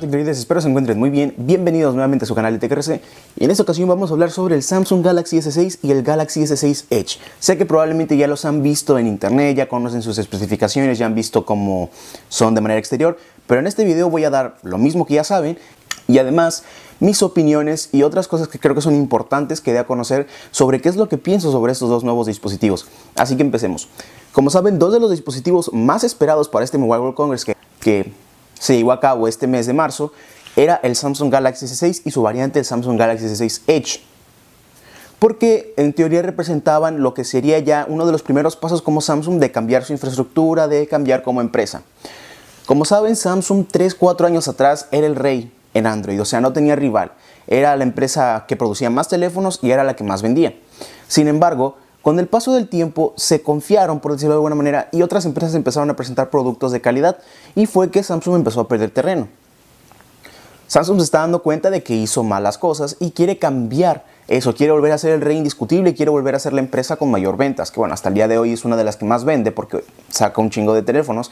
Hola espero se encuentren muy bien. Bienvenidos nuevamente a su canal de TKRC Y en esta ocasión vamos a hablar sobre el Samsung Galaxy S6 y el Galaxy S6 Edge. Sé que probablemente ya los han visto en internet, ya conocen sus especificaciones, ya han visto cómo son de manera exterior, pero en este video voy a dar lo mismo que ya saben y además mis opiniones y otras cosas que creo que son importantes que dé a conocer sobre qué es lo que pienso sobre estos dos nuevos dispositivos. Así que empecemos. Como saben, dos de los dispositivos más esperados para este Mobile World Congress que, que se llevó a cabo este mes de marzo era el Samsung Galaxy S6 y su variante el Samsung Galaxy S6 Edge. Porque en teoría representaban lo que sería ya uno de los primeros pasos como Samsung de cambiar su infraestructura, de cambiar como empresa. Como saben, Samsung 3-4 años atrás era el rey en Android, o sea, no tenía rival. Era la empresa que producía más teléfonos y era la que más vendía. Sin embargo, con el paso del tiempo se confiaron, por decirlo de alguna manera, y otras empresas empezaron a presentar productos de calidad y fue que Samsung empezó a perder terreno. Samsung se está dando cuenta de que hizo malas cosas y quiere cambiar eso, quiere volver a ser el rey indiscutible, y quiere volver a ser la empresa con mayor ventas, que bueno, hasta el día de hoy es una de las que más vende porque saca un chingo de teléfonos,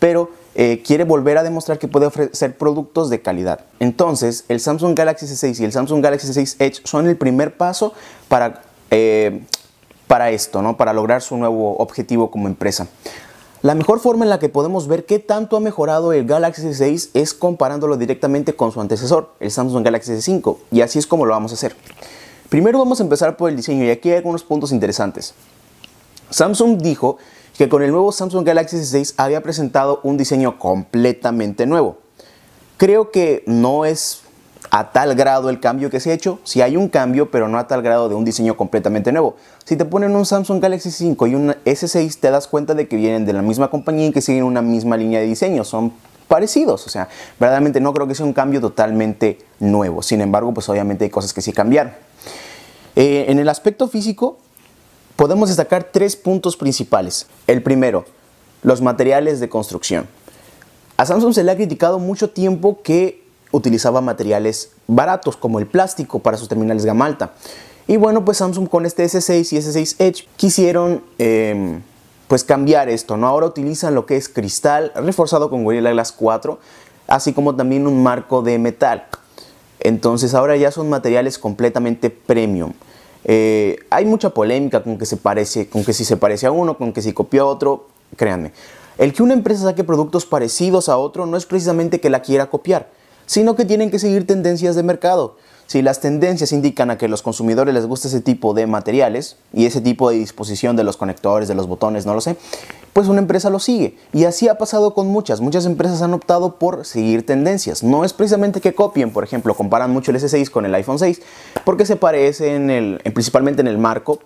pero eh, quiere volver a demostrar que puede ofrecer productos de calidad. Entonces, el Samsung Galaxy S6 y el Samsung Galaxy S6 Edge son el primer paso para eh, para esto, ¿no? para lograr su nuevo objetivo como empresa. La mejor forma en la que podemos ver qué tanto ha mejorado el Galaxy S6 es comparándolo directamente con su antecesor, el Samsung Galaxy S5, y así es como lo vamos a hacer. Primero vamos a empezar por el diseño y aquí hay algunos puntos interesantes. Samsung dijo que con el nuevo Samsung Galaxy S6 había presentado un diseño completamente nuevo. Creo que no es a tal grado el cambio que se ha hecho, si hay un cambio, pero no a tal grado de un diseño completamente nuevo. Si te ponen un Samsung Galaxy 5 y un S6, te das cuenta de que vienen de la misma compañía y que siguen una misma línea de diseño, son parecidos, o sea, verdaderamente no creo que sea un cambio totalmente nuevo. Sin embargo, pues obviamente hay cosas que sí cambiaron. Eh, en el aspecto físico, podemos destacar tres puntos principales. El primero, los materiales de construcción. A Samsung se le ha criticado mucho tiempo que utilizaba materiales baratos como el plástico para sus terminales gama Y bueno, pues Samsung con este S6 y S6 Edge quisieron em, pues cambiar esto, ¿no? Ahora utilizan lo que es cristal reforzado con Gorilla Glass 4, así como también un marco de metal. Entonces ahora ya son materiales completamente premium. Eh, hay mucha polémica con que se parece, con que si se parece a uno, con que si copió a otro, créanme. El que una empresa saque productos parecidos a otro no es precisamente que la quiera copiar, sino que tienen que seguir tendencias de mercado. Si las tendencias indican a que los consumidores les gusta ese tipo de materiales y ese tipo de disposición de los conectores, de los botones, no lo sé, pues una empresa lo sigue. Y así ha pasado con muchas. Muchas empresas han optado por seguir tendencias. No es precisamente que copien, por ejemplo, comparan mucho el S6 con el iPhone 6 porque se parecen el, principalmente en el marco,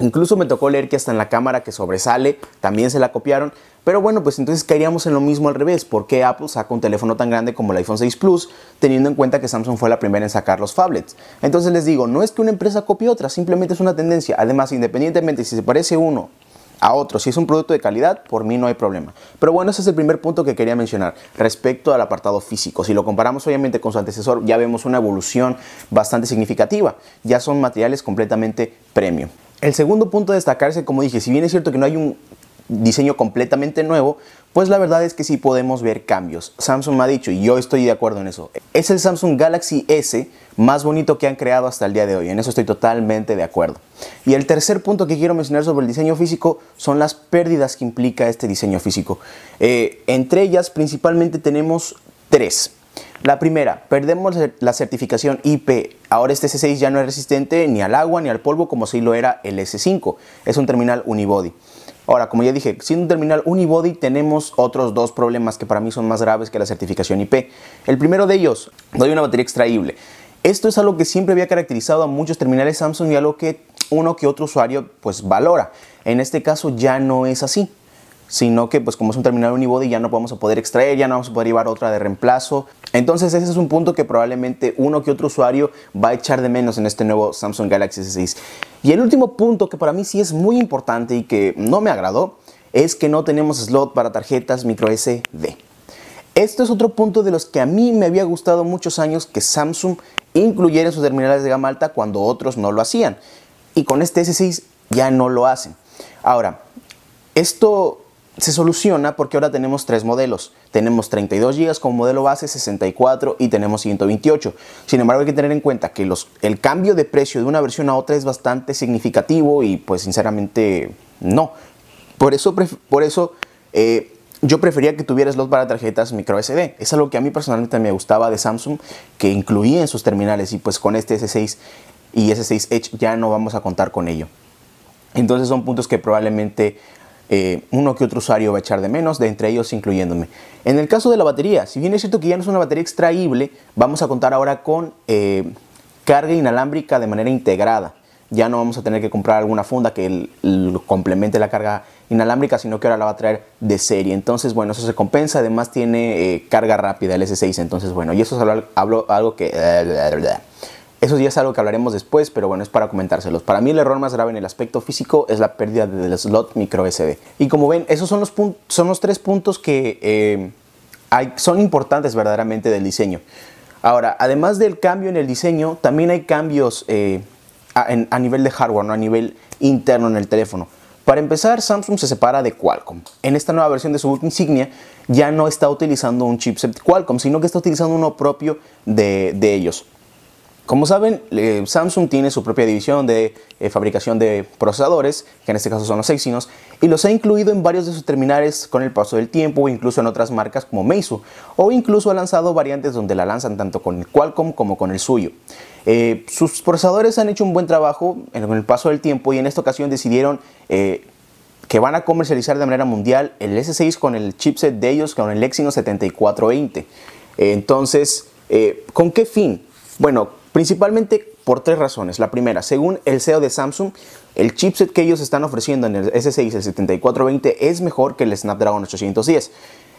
Incluso me tocó leer que hasta en la cámara que sobresale también se la copiaron. Pero bueno, pues entonces caeríamos en lo mismo al revés. ¿Por qué Apple saca un teléfono tan grande como el iPhone 6 Plus, teniendo en cuenta que Samsung fue la primera en sacar los phablets? Entonces les digo, no es que una empresa copie otra, simplemente es una tendencia. Además, independientemente si se parece uno a otro, si es un producto de calidad, por mí no hay problema. Pero bueno, ese es el primer punto que quería mencionar respecto al apartado físico. Si lo comparamos obviamente con su antecesor, ya vemos una evolución bastante significativa. Ya son materiales completamente premium. El segundo punto a destacarse, como dije, si bien es cierto que no hay un diseño completamente nuevo, pues la verdad es que sí podemos ver cambios. Samsung me ha dicho, y yo estoy de acuerdo en eso, es el Samsung Galaxy S más bonito que han creado hasta el día de hoy, en eso estoy totalmente de acuerdo. Y el tercer punto que quiero mencionar sobre el diseño físico son las pérdidas que implica este diseño físico. Eh, entre ellas principalmente tenemos tres. La primera, perdemos la certificación IP. Ahora este S6 ya no es resistente ni al agua ni al polvo como si lo era el S5. Es un terminal unibody. Ahora, como ya dije, siendo un terminal unibody tenemos otros dos problemas que para mí son más graves que la certificación IP. El primero de ellos, no hay una batería extraíble. Esto es algo que siempre había caracterizado a muchos terminales Samsung y algo que uno que otro usuario pues valora. En este caso ya no es así sino que pues como es un terminal unibody ya no vamos a poder extraer, ya no vamos a poder llevar otra de reemplazo. Entonces ese es un punto que probablemente uno que otro usuario va a echar de menos en este nuevo Samsung Galaxy S6. Y el último punto que para mí sí es muy importante y que no me agradó es que no tenemos slot para tarjetas micro SD. Esto es otro punto de los que a mí me había gustado muchos años que Samsung incluyera en sus terminales de gama alta cuando otros no lo hacían. Y con este S6 ya no lo hacen. Ahora, esto se soluciona porque ahora tenemos tres modelos. Tenemos 32 GB como modelo base, 64 y tenemos 128. Sin embargo, hay que tener en cuenta que los, el cambio de precio de una versión a otra es bastante significativo y pues sinceramente no. Por eso, por eso eh, yo prefería que tuvieras los para tarjetas micro SD. Es algo que a mí personalmente me gustaba de Samsung, que incluía en sus terminales y pues con este S6 y S6 Edge ya no vamos a contar con ello. Entonces son puntos que probablemente eh, uno que otro usuario va a echar de menos, de entre ellos incluyéndome. En el caso de la batería, si bien es cierto que ya no es una batería extraíble, vamos a contar ahora con eh, carga inalámbrica de manera integrada. Ya no vamos a tener que comprar alguna funda que complemente la carga inalámbrica, sino que ahora la va a traer de serie. Entonces, bueno, eso se compensa. Además tiene eh, carga rápida, el S6. Entonces, bueno, y eso es algo, algo que... Eso ya es algo que hablaremos después, pero bueno, es para comentárselos. Para mí el error más grave en el aspecto físico es la pérdida del slot micro SD. Y como ven, esos son los, son los tres puntos que eh, son importantes verdaderamente del diseño. Ahora, además del cambio en el diseño, también hay cambios eh, a, nivel de hardware, a nivel interno en el teléfono. Para empezar, Samsung se separa de Qualcomm. En esta nueva versión de su insignia ya no está utilizando un chipset Qualcomm, sino que está utilizando uno propio de ellos. Como saben, eh, Samsung tiene su propia división de eh, fabricación de procesadores, que en este caso son los Exynos, y los ha incluido en varios de sus terminales con el paso del tiempo, incluso en otras marcas como Meizu, o incluso ha lanzado variantes donde la lanzan tanto con el Qualcomm como con el suyo. Eh, sus procesadores han hecho un buen trabajo en el paso del tiempo y en esta ocasión decidieron que van a comercializar de manera mundial el S6 con el chipset de ellos, con el Exynos 7420. entonces, ¿con qué fin? Bueno, Principalmente por tres razones. La primera, según el CEO de Samsung, el chipset que ellos están ofreciendo en el S6, 7420, es mejor que el Snapdragon 810.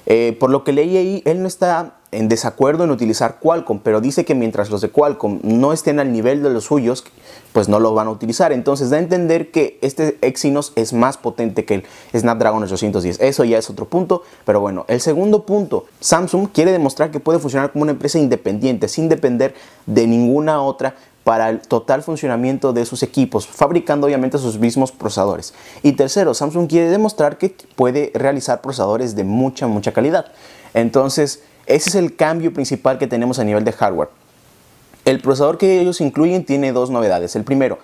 Eh, por lo que leí ahí, él no está en desacuerdo en utilizar Qualcomm, pero dice que mientras los de Qualcomm no estén al nivel de los suyos, pues no lo van a utilizar. Entonces da a entender que este Exynos es más potente que el Snapdragon 810. Eso ya es otro punto, pero bueno. El segundo punto, Samsung quiere demostrar que puede funcionar como una empresa independiente, sin depender de ninguna otra para el total funcionamiento de sus equipos, fabricando obviamente sus mismos procesadores. Y tercero, Samsung quiere demostrar que puede realizar procesadores de mucha, mucha calidad. Entonces, ese es el cambio principal que tenemos a nivel de hardware. El procesador que ellos incluyen tiene dos novedades. El primero,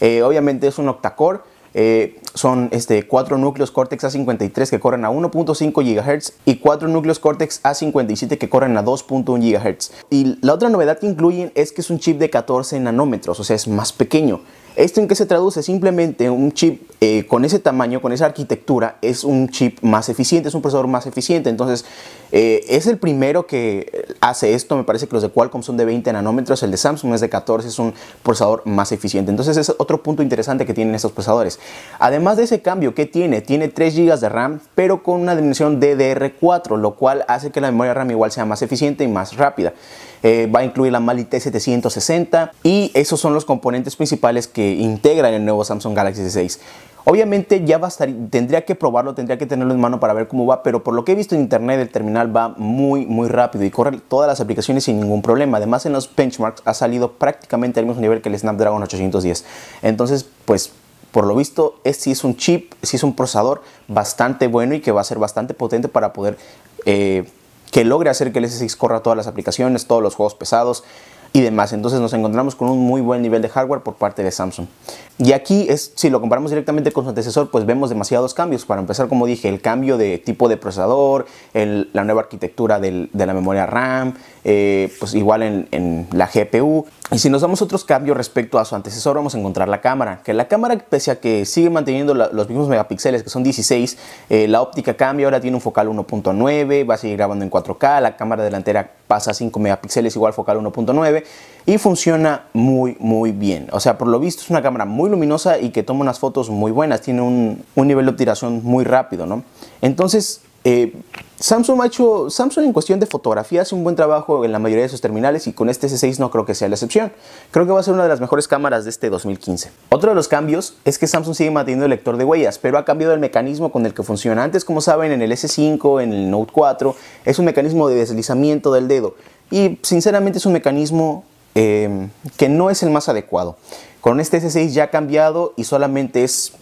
eh, obviamente es un octacore. Eh, son este, cuatro núcleos Cortex A53 que corren a 1.5 GHz y cuatro núcleos Cortex A57 que corren a 2.1 GHz. Y la otra novedad que incluyen es que es un chip de 14 nanómetros, o sea, es más pequeño. ¿Esto en que se traduce? Simplemente un chip eh, con ese tamaño, con esa arquitectura, es un chip más eficiente, es un procesador más eficiente. Entonces, eh, es el primero que hace esto. Me parece que los de Qualcomm son de 20 nanómetros, el de Samsung es de 14, es un procesador más eficiente. Entonces, es otro punto interesante que tienen estos procesadores. Además de ese cambio, ¿qué tiene? Tiene 3 GB de RAM, pero con una dimensión DDR4, lo cual hace que la memoria RAM igual sea más eficiente y más rápida. Eh, va a incluir la Mali T760 y esos son los componentes principales que integran el nuevo Samsung Galaxy S6. Obviamente ya bastaría, tendría que probarlo, tendría que tenerlo en mano para ver cómo va, pero por lo que he visto en internet el terminal va muy muy rápido y corre todas las aplicaciones sin ningún problema. Además en los benchmarks ha salido prácticamente al mismo nivel que el Snapdragon 810. Entonces, pues por lo visto, este es un chip, sí es un procesador bastante bueno y que va a ser bastante potente para poder eh, que logre hacer que el S6 corra todas las aplicaciones, todos los juegos pesados y demás. Entonces nos encontramos con un muy buen nivel de hardware por parte de Samsung. Y aquí es, si lo comparamos directamente con su antecesor, pues vemos demasiados cambios. Para empezar, como dije, el cambio de tipo de procesador, la nueva arquitectura de la memoria RAM, eh, pues igual en, la GPU. Y si nos damos otros cambios respecto a su antecesor, vamos a encontrar la cámara. Que la cámara, pese a que sigue manteniendo los mismos megapíxeles, que son 16, eh, la óptica cambia, ahora tiene un focal 1.9, va a seguir grabando en 4K, la cámara delantera pasa a 5 megapíxeles, igual focal 1.9, y funciona muy, muy bien. O sea, por lo visto es una cámara muy luminosa y que toma unas fotos muy buenas, tiene un, nivel de obturación muy rápido, ¿no? Entonces, eh, Samsung ha hecho, Samsung en cuestión de fotografía hace un buen trabajo en la mayoría de sus terminales y con este S6 no creo que sea la excepción. Creo que va a ser una de las mejores cámaras de este 2015. Otro de los cambios es que Samsung sigue manteniendo el lector de huellas, pero ha cambiado el mecanismo con el que funciona. Antes, como saben, en el S5, en el Note 4, es un mecanismo de deslizamiento del dedo y sinceramente es un mecanismo eh, que no es el más adecuado. Con este S6 ya ha cambiado y solamente es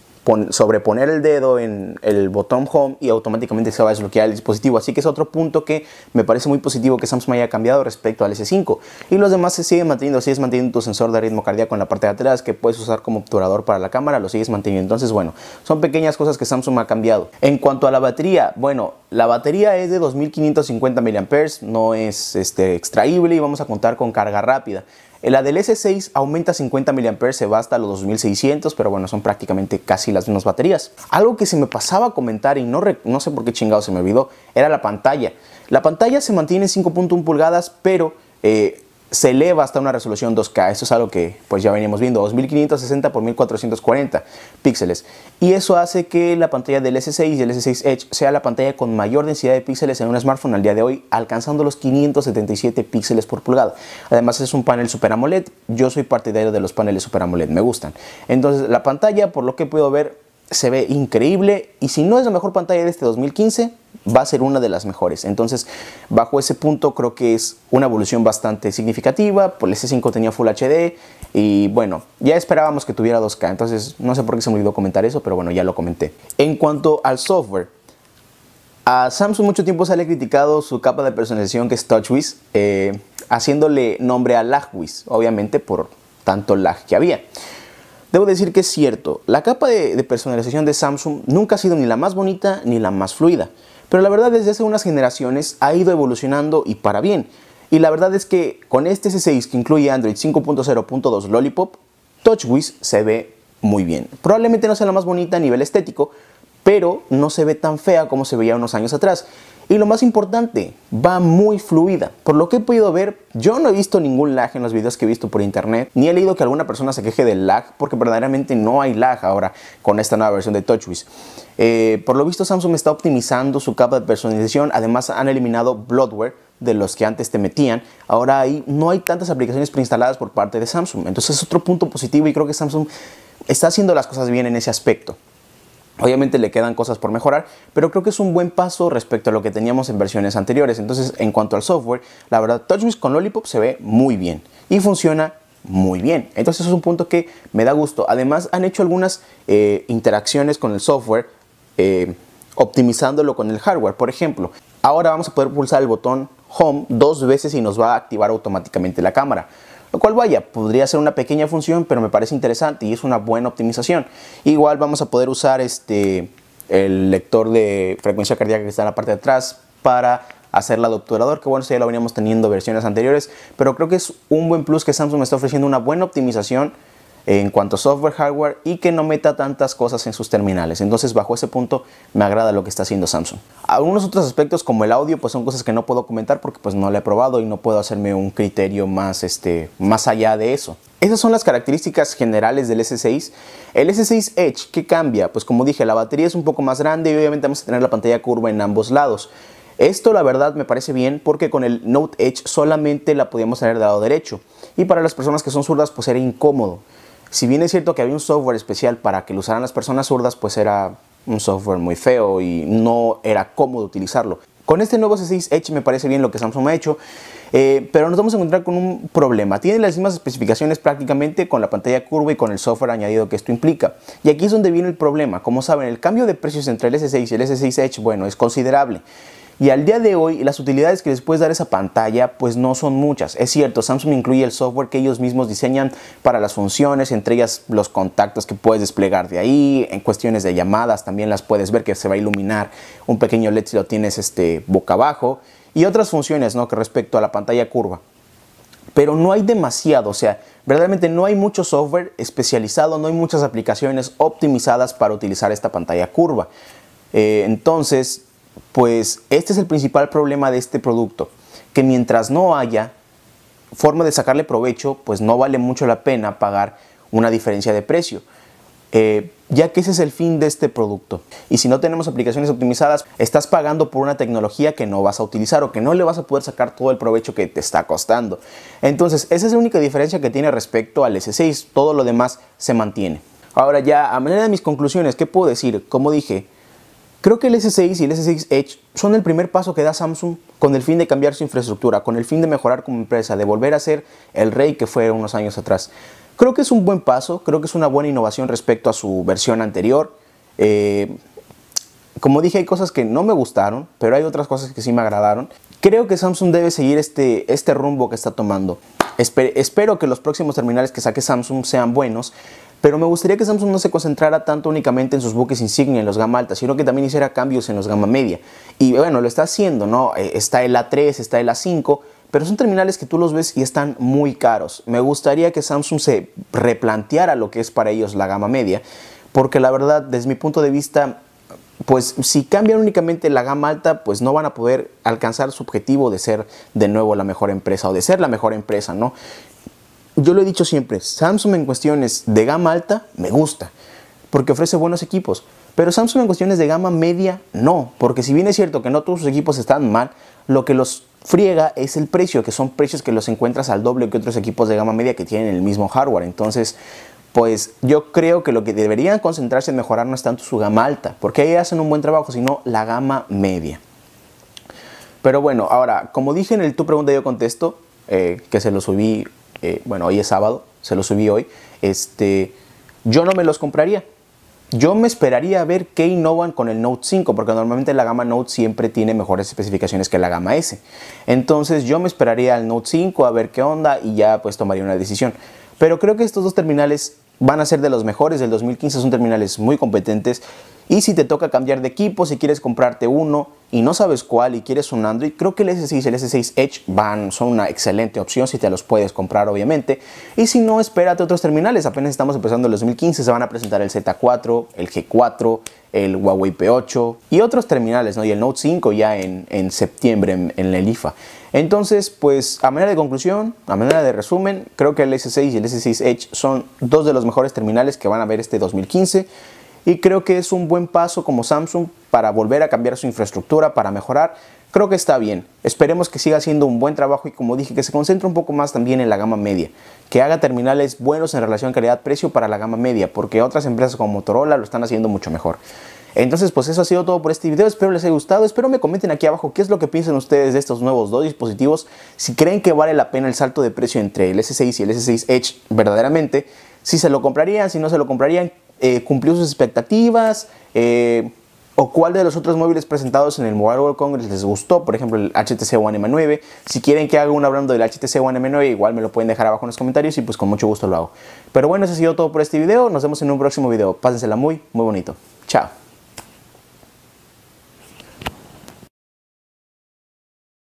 sobreponer el dedo en el botón home y automáticamente se va a desbloquear el dispositivo. Así que es otro punto que me parece muy positivo que Samsung haya cambiado respecto al S5. Y los demás se siguen manteniendo, sigues manteniendo tu sensor de ritmo cardíaco en la parte de atrás que puedes usar como obturador para la cámara, lo sigues manteniendo. Entonces, bueno, son pequeñas cosas que Samsung ha cambiado. En cuanto a la batería, bueno, la batería es de 2550 mAh, no es este, extraíble y vamos a contar con carga rápida. La del S6 aumenta 50 mAh, se va hasta los 2600, pero bueno, son prácticamente casi las mismas baterías. Algo que se me pasaba a comentar y no, no sé por qué chingado se me olvidó, era la pantalla. La pantalla se mantiene 5.1 pulgadas, pero eh, se eleva hasta una resolución 2K. Esto es algo que pues ya venimos viendo, 2560 por 1440 píxeles. Y eso hace que la pantalla del S6 y el S6 Edge sea la pantalla con mayor densidad de píxeles en un smartphone al día de hoy, alcanzando los 577 píxeles por pulgada. Además es un panel Super AMOLED. Yo soy partidario de los paneles Super AMOLED, me gustan. Entonces la pantalla, por lo que puedo ver, se ve increíble y si no es la mejor pantalla de este 2015, va a ser una de las mejores. Entonces, bajo ese punto creo que es una evolución bastante significativa. Pues, el S5 tenía Full HD y bueno, ya esperábamos que tuviera 2K. Entonces, no sé por qué se me olvidó comentar eso, pero bueno, ya lo comenté. En cuanto al software, a Samsung mucho tiempo se le ha criticado su capa de personalización que es TouchWiz, eh, haciéndole nombre a LagWiz, obviamente por tanto lag que había. Debo decir que es cierto, la capa de personalización de Samsung nunca ha sido ni la más bonita ni la más fluida. Pero la verdad desde hace unas generaciones ha ido evolucionando y para bien. Y la verdad es que con este C6 que incluye Android 5.0.2 Lollipop, TouchWiz se ve muy bien. Probablemente no sea la más bonita a nivel estético, pero no se ve tan fea como se veía unos años atrás. Y lo más importante, va muy fluida. Por lo que he podido ver, yo no he visto ningún lag en los videos que he visto por internet, ni he leído que alguna persona se queje del lag, porque verdaderamente no hay lag ahora con esta nueva versión de TouchWiz. Eh, por lo visto, Samsung está optimizando su capa de personalización, además han eliminado bloodware de los que antes te metían, ahora ahí no hay tantas aplicaciones preinstaladas por parte de Samsung. Entonces es otro punto positivo y creo que Samsung está haciendo las cosas bien en ese aspecto. Obviamente le quedan cosas por mejorar, pero creo que es un buen paso respecto a lo que teníamos en versiones anteriores. Entonces, en cuanto al software, la verdad, TouchWiz con Lollipop se ve muy bien y funciona muy bien. Entonces, es un punto que me da gusto. Además, han hecho algunas eh, interacciones con el software eh, optimizándolo con el hardware. Por ejemplo, ahora vamos a poder pulsar el botón Home dos veces y nos va a activar automáticamente la cámara lo cual vaya, podría ser una pequeña función, pero me parece interesante y es una buena optimización. Igual vamos a poder usar este, el lector de frecuencia cardíaca que está en la parte de atrás para hacer la obturador, que bueno, ya lo veníamos teniendo versiones anteriores, pero creo que es un buen plus que Samsung está ofreciendo una buena optimización en cuanto a software, hardware y que no meta tantas cosas en sus terminales. Entonces bajo ese punto me agrada lo que está haciendo Samsung. Algunos otros aspectos como el audio pues son cosas que no puedo comentar porque pues no lo he probado y no puedo hacerme un criterio más, este, más allá de eso. Esas son las características generales del S6. El S6 Edge, ¿qué cambia? Pues como dije, la batería es un poco más grande y obviamente vamos a tener la pantalla curva en ambos lados. Esto la verdad me parece bien porque con el Note Edge solamente la podíamos tener del lado derecho y para las personas que son zurdas pues era incómodo. Si bien es cierto que había un software especial para que lo usaran las personas zurdas, pues era un software muy feo y no era cómodo utilizarlo. Con este nuevo s 6 Edge me parece bien lo que Samsung ha hecho, eh, pero nos vamos a encontrar con un problema. Tiene las mismas especificaciones prácticamente con la pantalla curva y con el software añadido que esto implica. Y aquí es donde viene el problema. Como saben, el cambio de precios entre el S6 y el S6 Edge, bueno, es considerable. Y al día de hoy, las utilidades que les puedes dar esa pantalla, pues no son muchas. Es cierto, Samsung incluye el software que ellos mismos diseñan para las funciones, entre ellas los contactos que puedes desplegar de ahí, en cuestiones de llamadas también las puedes ver que se va a iluminar un pequeño LED si lo tienes este, boca abajo, y otras funciones ¿no? que respecto a la pantalla curva pero no hay demasiado, o sea, verdaderamente no hay mucho software especializado, no hay muchas aplicaciones optimizadas para utilizar esta pantalla curva. Eh, entonces, pues este es el principal problema de este producto, que mientras no haya forma de sacarle provecho, pues no vale mucho la pena pagar una diferencia de precio. Eh, ya que ese es el fin de este producto. Y si no tenemos aplicaciones optimizadas, estás pagando por una tecnología que no vas a utilizar o que no le vas a poder sacar todo el provecho que te está costando. Entonces, esa es la única diferencia que tiene respecto al S6. Todo lo demás se mantiene. Ahora ya, a manera de mis conclusiones, ¿qué puedo decir? Como dije, Creo que el S6 y el S6 Edge son el primer paso que da Samsung con el fin de cambiar su infraestructura, con el fin de mejorar como empresa, de volver a ser el rey que fue unos años atrás. Creo que es un buen paso, creo que es una buena innovación respecto a su versión anterior. Eh, como dije, hay cosas que no me gustaron, pero hay otras cosas que sí me agradaron. Creo que Samsung debe seguir este, este rumbo que está tomando. espero que los próximos terminales que saque Samsung sean buenos, pero me gustaría que Samsung no se concentrara tanto únicamente en sus buques insignia, en los gama alta, sino que también hiciera cambios en los gama media. Y bueno, lo está haciendo, ¿no? Eh, está el A3, está el A5, pero son terminales que tú los ves y están muy caros. Me gustaría que Samsung se replanteara lo que es para ellos la gama media, porque la verdad, desde mi punto de vista, pues si cambian únicamente la gama alta, pues no van a poder alcanzar su objetivo de ser de nuevo la mejor empresa o de ser la mejor empresa, ¿no? yo lo he dicho siempre, Samsung en cuestiones de gama alta me gusta, porque ofrece buenos equipos. Pero Samsung en cuestiones de gama media no, porque si bien es cierto que no todos sus equipos están mal, lo que los friega es el precio, que son precios que los encuentras al doble que otros equipos de gama media que tienen el mismo hardware. Entonces, pues yo creo que lo que deberían concentrarse en mejorar no es tanto su gama alta, porque ahí hacen un buen trabajo, sino la gama media. Pero bueno, ahora, como dije en el tu pregunta yo contesto, eh, que se lo subí eh, bueno, hoy es sábado, se los subí hoy, este, yo no me los compraría. Yo me esperaría a ver qué innovan con el Note 5, porque normalmente la gama Note siempre tiene mejores especificaciones que la gama S. Entonces yo me esperaría al Note 5 a ver qué onda y ya pues tomaría una decisión. Pero creo que estos dos terminales van a ser de los mejores del 2015, son terminales muy competentes. Y si te toca cambiar de equipo, si quieres comprarte uno y no sabes cuál y quieres un Android, creo que el S6 y el S6 Edge van, son una excelente opción si te los puedes comprar obviamente. Y si no, espérate otros terminales. Apenas estamos empezando el 2015, se van a presentar el Z4, el G4, el Huawei P8 y otros terminales, ¿no? Y el Note 5 ya en, septiembre en, la el Entonces, pues a manera de conclusión, a manera de resumen, creo que el S6 y el S6 Edge son dos de los mejores terminales que van a ver este 2015 y creo que es un buen paso como Samsung para volver a cambiar su infraestructura, para mejorar. Creo que está bien. Esperemos que siga haciendo un buen trabajo y como dije, que se concentre un poco más también en la gama media. Que haga terminales buenos en relación calidad-precio para la gama media, porque otras empresas como Motorola lo están haciendo mucho mejor. Entonces, pues eso ha sido todo por este video. Espero les haya gustado. Espero me comenten aquí abajo qué es lo que piensan ustedes de estos nuevos dos dispositivos. Si creen que vale la pena el salto de precio entre el S6 y el S6 Edge verdaderamente. Si se lo comprarían, si no se lo comprarían, eh, cumplió sus expectativas? Eh, ¿O cuál de los otros móviles presentados en el Mobile World Congress les gustó? Por ejemplo, el HTC One M9. Si quieren que haga un hablando del HTC One M9, igual me lo pueden dejar abajo en los comentarios y pues con mucho gusto lo hago. Pero bueno, eso ha sido todo por este video. Nos vemos en un próximo video. Pásensela muy, muy bonito. Chao.